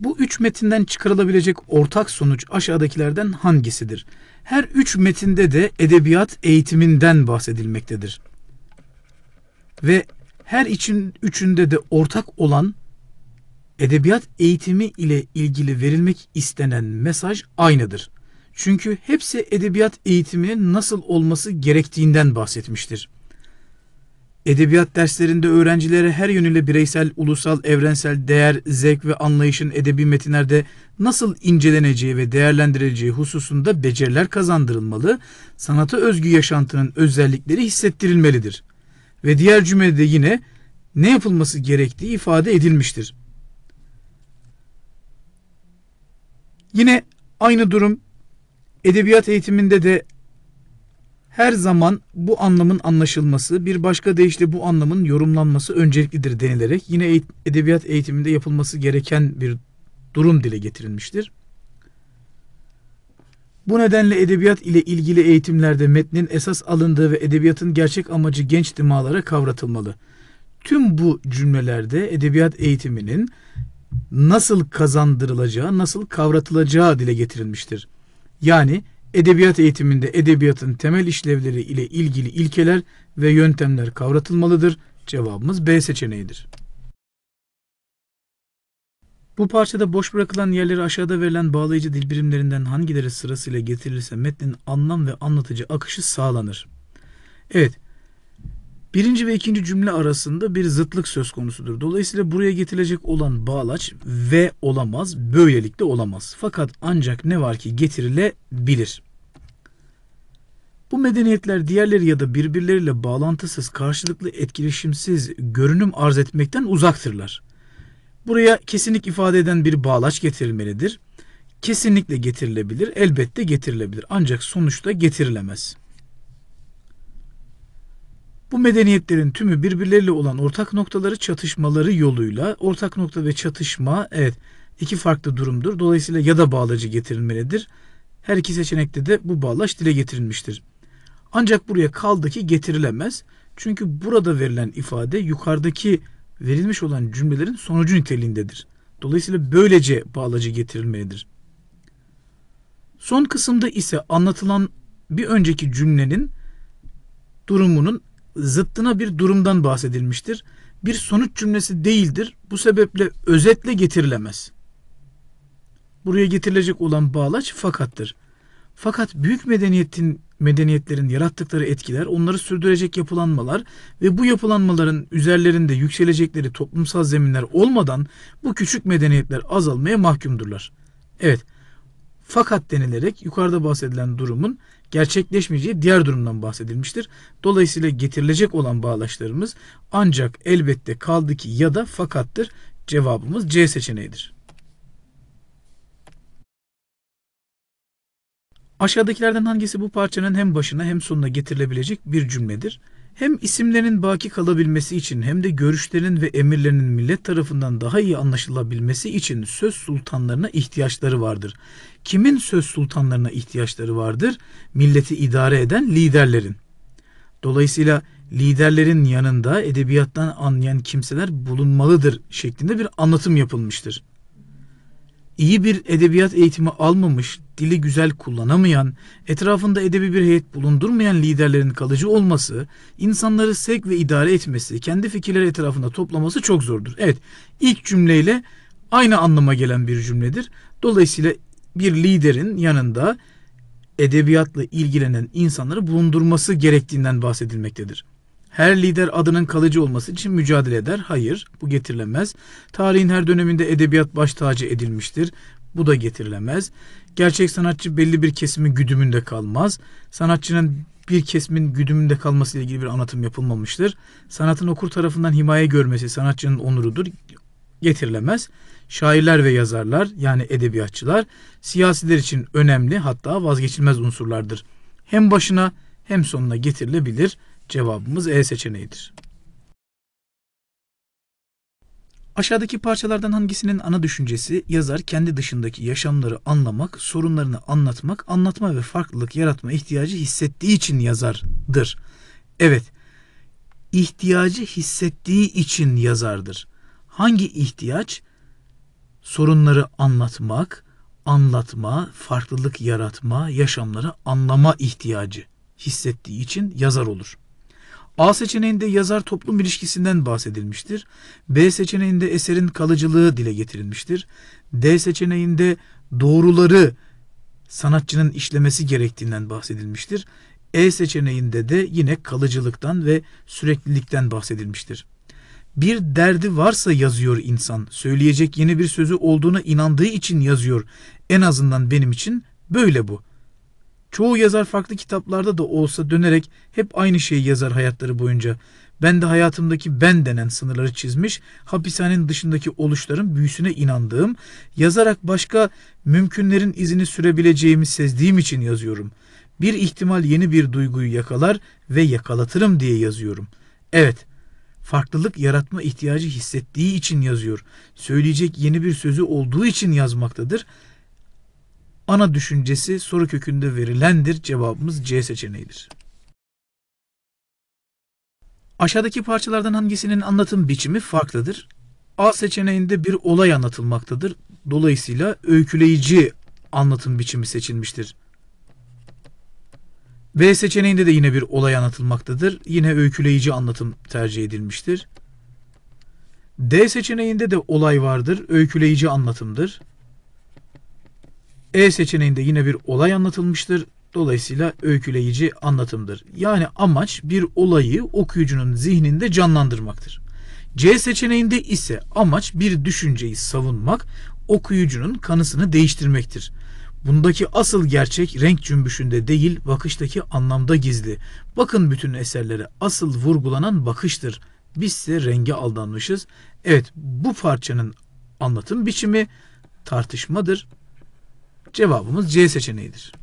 Bu üç metinden çıkarılabilecek ortak sonuç aşağıdakilerden hangisidir? Her üç metinde de edebiyat eğitiminden bahsedilmektedir. Ve her için üçünde de ortak olan edebiyat eğitimi ile ilgili verilmek istenen mesaj aynıdır. Çünkü hepsi edebiyat eğitiminin nasıl olması gerektiğinden bahsetmiştir. Edebiyat derslerinde öğrencilere her yönüyle bireysel, ulusal, evrensel değer, zevk ve anlayışın edebi metinlerde nasıl inceleneceği ve değerlendirileceği hususunda beceriler kazandırılmalı, sanata özgü yaşantının özellikleri hissettirilmelidir. Ve diğer cümlede yine ne yapılması gerektiği ifade edilmiştir. Yine aynı durum edebiyat eğitiminde de her zaman bu anlamın anlaşılması, bir başka deyişle bu anlamın yorumlanması önceliklidir denilerek yine edebiyat eğitiminde yapılması gereken bir durum dile getirilmiştir. Bu nedenle edebiyat ile ilgili eğitimlerde metnin esas alındığı ve edebiyatın gerçek amacı genç dimalara kavratılmalı. Tüm bu cümlelerde edebiyat eğitiminin nasıl kazandırılacağı, nasıl kavratılacağı dile getirilmiştir. Yani Edebiyat eğitiminde edebiyatın temel işlevleri ile ilgili ilkeler ve yöntemler kavratılmalıdır. Cevabımız B seçeneğidir. Bu parçada boş bırakılan yerleri aşağıda verilen bağlayıcı dil birimlerinden hangileri sırasıyla getirilirse metnin anlam ve anlatıcı akışı sağlanır. Evet, Birinci ve ikinci cümle arasında bir zıtlık söz konusudur. Dolayısıyla buraya getirilecek olan bağlaç ve olamaz, böylelikle olamaz. Fakat ancak ne var ki getirilebilir. Bu medeniyetler diğerleri ya da birbirleriyle bağlantısız, karşılıklı etkileşimsiz görünüm arz etmekten uzaktırlar. Buraya kesinlik ifade eden bir bağlaç getirilmelidir. Kesinlikle getirilebilir, elbette getirilebilir ancak sonuçta getirilemez.'' Bu medeniyetlerin tümü birbirleriyle olan ortak noktaları çatışmaları yoluyla ortak nokta ve çatışma evet iki farklı durumdur. Dolayısıyla ya da bağlacı getirilmelidir. Her iki seçenekte de bu bağlaç dile getirilmiştir. Ancak buraya kaldı ki getirilemez. Çünkü burada verilen ifade yukarıdaki verilmiş olan cümlelerin sonucu niteliğindedir. Dolayısıyla böylece bağlacı getirilmelidir. Son kısımda ise anlatılan bir önceki cümlenin durumunun zıttına bir durumdan bahsedilmiştir. Bir sonuç cümlesi değildir. Bu sebeple özetle getirilemez. Buraya getirilecek olan bağlaç fakattır. Fakat büyük medeniyetin medeniyetlerin yarattıkları etkiler, onları sürdürecek yapılanmalar ve bu yapılanmaların üzerlerinde yükselecekleri toplumsal zeminler olmadan bu küçük medeniyetler azalmaya mahkumdurlar. Evet, fakat denilerek yukarıda bahsedilen durumun gerçekleşmeyeceği diğer durumdan bahsedilmiştir. Dolayısıyla getirilecek olan bağlaçlarımız ancak elbette kaldı ki ya da fakattır. Cevabımız C seçeneğidir. Aşağıdakilerden hangisi bu parçanın hem başına hem sonuna getirilebilecek bir cümledir? hem isimlerin baki kalabilmesi için hem de görüşlerin ve emirlerinin millet tarafından daha iyi anlaşılabilmesi için söz sultanlarına ihtiyaçları vardır. Kimin söz sultanlarına ihtiyaçları vardır? Milleti idare eden liderlerin. Dolayısıyla liderlerin yanında edebiyattan anlayan kimseler bulunmalıdır şeklinde bir anlatım yapılmıştır. İyi bir edebiyat eğitimi almamış, dili güzel kullanamayan, etrafında edebi bir heyet bulundurmayan liderlerin kalıcı olması, insanları sevk ve idare etmesi, kendi fikirleri etrafında toplaması çok zordur. Evet, ilk cümleyle aynı anlama gelen bir cümledir. Dolayısıyla bir liderin yanında edebiyatla ilgilenen insanları bulundurması gerektiğinden bahsedilmektedir. Her lider adının kalıcı olması için mücadele eder. Hayır, bu getirilemez. Tarihin her döneminde edebiyat baş tacı edilmiştir. Bu da getirilemez. Gerçek sanatçı belli bir kesimin güdümünde kalmaz. Sanatçının bir kesimin güdümünde kalması ile ilgili bir anlatım yapılmamıştır. Sanatın okur tarafından himaye görmesi sanatçının onurudur. Getirilemez. Şairler ve yazarlar yani edebiyatçılar siyasiler için önemli hatta vazgeçilmez unsurlardır. Hem başına hem sonuna getirilebilir. Cevabımız E seçeneğidir. Aşağıdaki parçalardan hangisinin ana düşüncesi yazar kendi dışındaki yaşamları anlamak, sorunlarını anlatmak, anlatma ve farklılık yaratma ihtiyacı hissettiği için yazardır. Evet, ihtiyacı hissettiği için yazardır. Hangi ihtiyaç? Sorunları anlatmak, anlatma, farklılık yaratma, yaşamları anlama ihtiyacı hissettiği için yazar olur. A seçeneğinde yazar toplum ilişkisinden bahsedilmiştir. B seçeneğinde eserin kalıcılığı dile getirilmiştir. D seçeneğinde doğruları sanatçının işlemesi gerektiğinden bahsedilmiştir. E seçeneğinde de yine kalıcılıktan ve süreklilikten bahsedilmiştir. Bir derdi varsa yazıyor insan, söyleyecek yeni bir sözü olduğuna inandığı için yazıyor. En azından benim için böyle bu. Çoğu yazar farklı kitaplarda da olsa dönerek hep aynı şeyi yazar hayatları boyunca. Ben de hayatımdaki ben denen sınırları çizmiş, hapishanenin dışındaki oluşların büyüsüne inandığım, yazarak başka mümkünlerin izini sürebileceğimi sezdiğim için yazıyorum. Bir ihtimal yeni bir duyguyu yakalar ve yakalatırım diye yazıyorum. Evet, farklılık yaratma ihtiyacı hissettiği için yazıyor. Söyleyecek yeni bir sözü olduğu için yazmaktadır.'' ana düşüncesi soru kökünde verilendir. Cevabımız C seçeneğidir. Aşağıdaki parçalardan hangisinin anlatım biçimi farklıdır? A seçeneğinde bir olay anlatılmaktadır. Dolayısıyla öyküleyici anlatım biçimi seçilmiştir. B seçeneğinde de yine bir olay anlatılmaktadır. Yine öyküleyici anlatım tercih edilmiştir. D seçeneğinde de olay vardır. Öyküleyici anlatımdır. E seçeneğinde yine bir olay anlatılmıştır. Dolayısıyla öyküleyici anlatımdır. Yani amaç bir olayı okuyucunun zihninde canlandırmaktır. C seçeneğinde ise amaç bir düşünceyi savunmak, okuyucunun kanısını değiştirmektir. Bundaki asıl gerçek renk cümbüşünde değil, bakıştaki anlamda gizli. Bakın bütün eserlere asıl vurgulanan bakıştır. Biz ise renge aldanmışız. Evet, bu parçanın anlatım biçimi tartışmadır. Cevabımız C seçeneğidir.